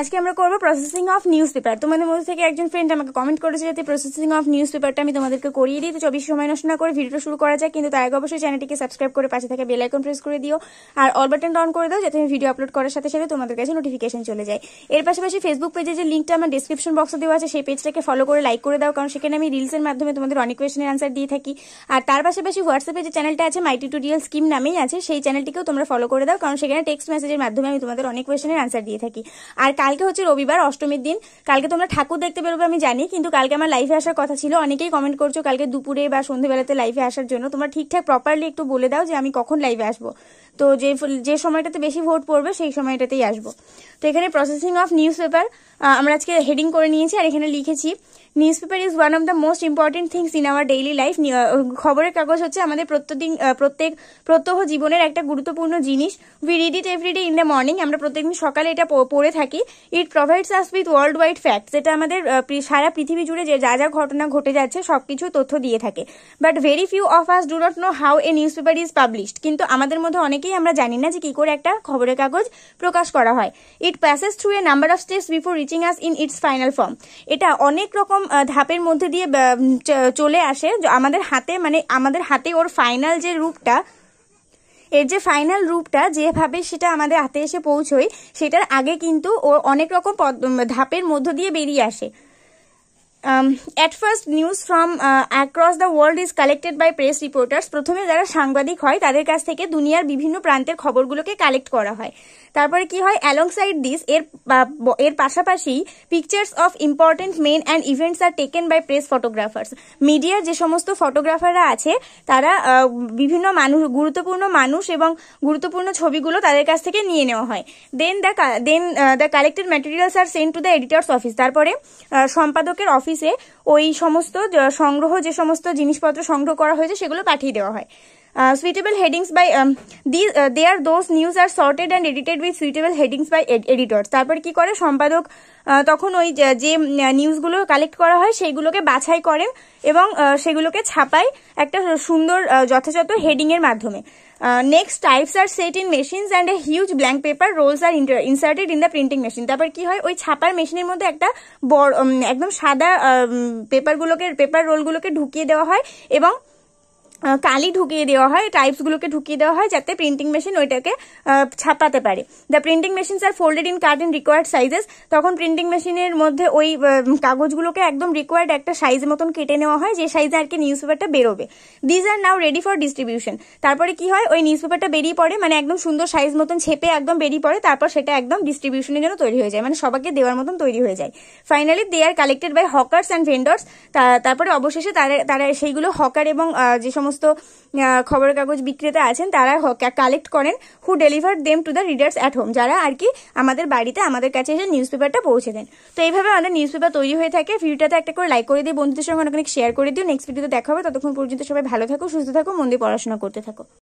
আজকে আমরা করবো প্রসেসিং অফ নিউজ পেপার তোমাদের মধ্যে থেকে একজন ফ্রেন্ড আমাকে কমেন্ট করেছে যাতে প্রসেসিং অফ নিউজ পেপারটা আমি তোমাদেরকে করিয়ে দিই তো চব্বিশ সময় নষ্ট না করে ভিডিওটা শুরু করা যায় কিন্তু তার আগে অবশ্যই চ্যানেলটিকে সাবস্ক্রাইব করে পাশে থাকে বেল আইকন প্রেস করে দিও আর অল বাটন অন করে দাও যাতে আমি ভিডিও আপলোড করার সাথে সাথে তোমাদের কাছে নোটিফিকেশন চলে যায় এর পাশাপাশি ফেসবুক পেজে যে লিঙ্কটা আমার ডিসক্রিপশন বক্সে দেওয়া আছে সেই পেজটাকে ফলো করে লাইক করে দাও কারণ সেখানে আমি রিলসের মাধ্যমে তোমাদের অনেক কোয়েশনের আনসার দিয়ে থাকি আর তার পাশাপাশি হোয়াটসঅ্যাপে যে চ্যানেলটা আছে মাই টিউটোরিয়াল স্কিম নামেই আছে সেই চ্যানেলটিকেও তোমরা ফলো করে দাও কারণ সেখানে টেক্সট মেসেজের মাধ্যমে আমি তোমাদের অনেক কোয়েশনের আনসার দিয়ে থাকি আর কালকে হচ্ছে রবিবার অষ্টমীর দিন কালকে তোমরা ঠাকুর দেখতে বেরোবে আমি জানি কিন্তু কালকে আমার লাইফে আসার কথা ছিল অনেকেই কমেন্ট করছো কালকে দুপুরে বা সন্ধেবেলাতে লাইফে আসার জন্য তোমরা ঠিকঠাক প্রপারলি একটু বলে দাও যে আমি কখন লাইভে আসবো তো যে যে সময়টাতে বেশি ভোট পড়বে সেই সময়টাতেই আসবো তো এখানে প্রসেসিং অফ নিউজ পেপার আমরা আজকে হেডিং করে নিয়েছি আর এখানে লিখেছি newspaper is one of the most important things in our daily life খবরের কাগজ হচ্ছে আমাদের প্রত্যেকদিন প্রত্যেক প্রত্যহ জীবনের একটা গুরুত্বপূর্ণ জিনিস we read it everyday in the morning আমরা প্রত্যেকদিন সকালে এটা পড়ে থাকি it provides us with world wide fact যেটা আমাদের সারা পৃথিবী জুড়ে যে যা যা ঘটনা ঘটে যাচ্ছে সব কিছু তথ্য দিয়ে থাকে but very few of us do not know how a newspaper is published কিন্তু আমাদের মধ্যে অনেকেই আমরা জানি না যে কি করে একটা খবরের কাগজ প্রকাশ করা হয় it passes through a number of steps before reaching us in its final form এটা অনেক রকম এরকম ধাপের মধ্যে দিয়ে চলে আসে আমাদের হাতে মানে আমাদের হাতে ওর ফাইনাল যে রূপটা এর যে ফাইনাল রূপটা যেভাবে সেটা আমাদের হাতে এসে পৌঁছয় সেটার আগে কিন্তু ও অনেক রকম ধাপের মধ্য দিয়ে বেরিয়ে আসে Um, at first news from uh, across the world is collected by press reporters প্রথমে যারা সাংবাদিক হয় তাদের কাছ থেকে দুনিয়ার বিভিন্ন প্রান্তের খবরগুলোকে কালেক্ট করা হয় তারপরে কি হয় অ্যালংসাইড দিস এর এর পাশাপাশি pictures of important men and events are taken by press photographers মিডিয়ার যে সমস্ত ফটোগ্রাফাররা আছে তারা বিভিন্ন মানুষ গুরুত্বপূর্ণ মানুষ এবং গুরুত্বপূর্ণ ছবিগুলো তাদের কাছ থেকে নিয়ে নেওয়া হয় then the then the collected materials are sent to the editor's office তারপরে সম্পাদকের অফিস অফিসে ওই সমস্ত সংগ্রহ যে সমস্ত জিনিসপত্র সংগ্রহ করা হয়েছে সেগুলো পাঠিয়ে দেওয়া হয় Uh, suitable headings by um, these uh, they are those news are sorted and edited with suitable headings by ed editors তারপর কি করে সম্পাদক তখন ওই যে নিউজগুলো কালেক্ট করা হয় সেইগুলোকে বাছাই করেন এবং সেগুলোকে ছাপায় একটা সুন্দর যথাযথ হেডিং এর মাধ্যমে next types are set in machines and a huge blank paper rolls are inserted in the printing machine তারপর কি হয় ওই ছাপার মেশিনের মধ্যে একটা বড় একদম সাদা পেপারগুলোকে পেপার রোলগুলোকে ঢুকিয়ে দেওয়া হয় এবং কালি ঢুকিয়ে দেওয়া হয় টাইপসগুলোকে ঢুকিয়ে দেওয়া হয় যাতে প্রিন্টিং মেশিন ওইটাকে ছাপাতে পারে the printing machines are folded in in required sizes তখন প্রিন্টিং মেশিনের মধ্যে ওই কাগজগুলোকে একদম রিকোয়ার্ড একটা সাইজ মতন কেটে নেওয়া হয় যে সাইজে আর কি নিউজ পেপারটা বেরোবে these are now ready for distribution তারপরে কি হয় ওই নিউজ পেপারটা বেরিয়ে পড়ে মানে একদম সুন্দর সাইজ মতন ছেপে একদম বেরিয়ে পড়ে তারপর সেটা একদম ডিস্ট্রিবিউশনের জন্য তৈরি হয়ে যায় মানে সবাইকে দেওয়ার মতন তৈরি হয়ে যায় finally they are collected by hawkers and vendors তারপরে অবশেষে তারা তারা সেইগুলো হকার এবং যে সমস্ত সমস্ত খবরের কাগজ বিক্রেতা আছেন তারা কালেক্ট করেন who deliver them to the readers at home যারা আর কি আমাদের বাড়িতে আমাদের কাছে এসে নিউজ পেপারটা পৌঁছে দেন তো এইভাবে আমাদের নিউজ পেপার তৈরি হয়ে থাকে ভিডিওটাতে একটা করে লাইক করে দিয়ে বন্ধুদের সঙ্গে অনেক অনেক শেয়ার করে দিও নেক্সট ভিডিওতে দেখা হবে ততক্ষণ পর্যন্ত সবাই ভালো থাকো সুস্থ থাকো মন্দির পড়াশোনা করতে থাকো